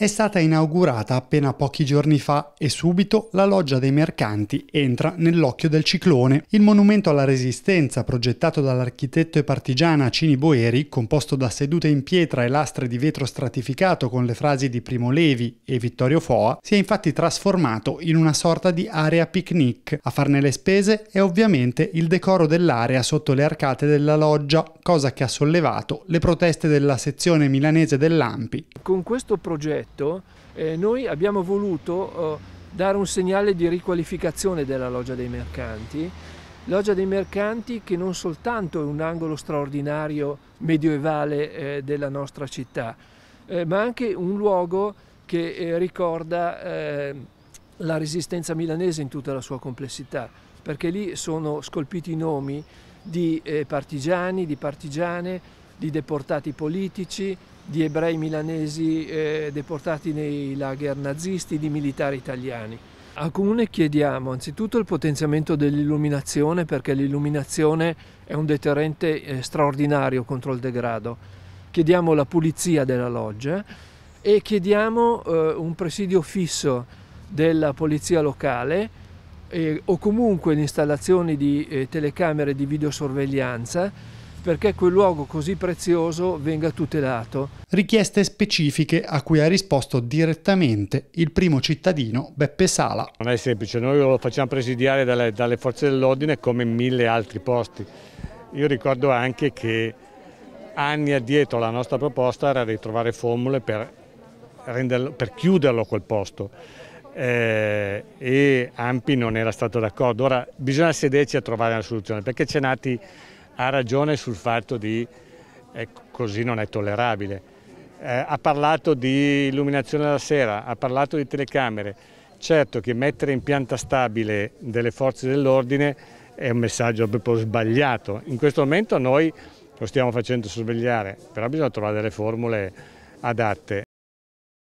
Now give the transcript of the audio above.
È stata inaugurata appena pochi giorni fa e subito la Loggia dei Mercanti entra nell'occhio del ciclone. Il monumento alla Resistenza, progettato dall'architetto e partigiana Cini Boeri, composto da sedute in pietra e lastre di vetro stratificato con le frasi di Primo Levi e Vittorio Foa, si è infatti trasformato in una sorta di area picnic. A farne le spese è ovviamente il decoro dell'area sotto le arcate della loggia, cosa che ha sollevato le proteste della sezione milanese dell'AMPI. Con questo progetto eh, noi abbiamo voluto eh, dare un segnale di riqualificazione della loggia dei mercanti, loggia dei mercanti che non soltanto è un angolo straordinario medioevale eh, della nostra città, eh, ma anche un luogo che eh, ricorda eh, la resistenza milanese in tutta la sua complessità, perché lì sono scolpiti i nomi di eh, partigiani, di partigiane, di deportati politici, di ebrei milanesi eh, deportati nei lager nazisti, di militari italiani. Al Comune chiediamo anzitutto il potenziamento dell'illuminazione perché l'illuminazione è un deterrente eh, straordinario contro il degrado. Chiediamo la pulizia della loggia e chiediamo eh, un presidio fisso della polizia locale eh, o comunque l'installazione di eh, telecamere di videosorveglianza perché quel luogo così prezioso venga tutelato. Richieste specifiche a cui ha risposto direttamente il primo cittadino Beppe Sala. Non è semplice, noi lo facciamo presidiare dalle, dalle forze dell'ordine come in mille altri posti. Io ricordo anche che anni addietro la nostra proposta era di trovare formule per, renderlo, per chiuderlo quel posto eh, e Ampi non era stato d'accordo. Ora bisogna sederci a trovare una soluzione perché Cenati ha ragione sul fatto di eh, così non è tollerabile. Eh, ha parlato di illuminazione alla sera, ha parlato di telecamere. Certo che mettere in pianta stabile delle forze dell'ordine è un messaggio proprio sbagliato. In questo momento noi lo stiamo facendo sorvegliare, però bisogna trovare delle formule adatte.